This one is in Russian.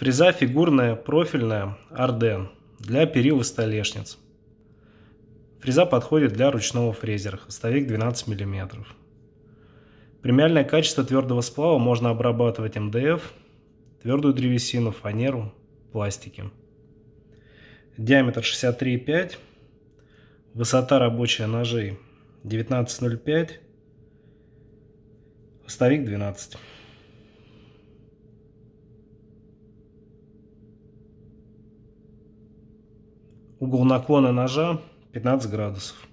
Фреза фигурная, профильная, Арден для перил и столешниц. Фреза подходит для ручного фрезера, хвостовик 12 мм. Премиальное качество твердого сплава можно обрабатывать МДФ, твердую древесину, фанеру, пластики. Диаметр 63,5, высота рабочая ножей 19,05, хвостовик 12 угол наклона ножа 15 градусов.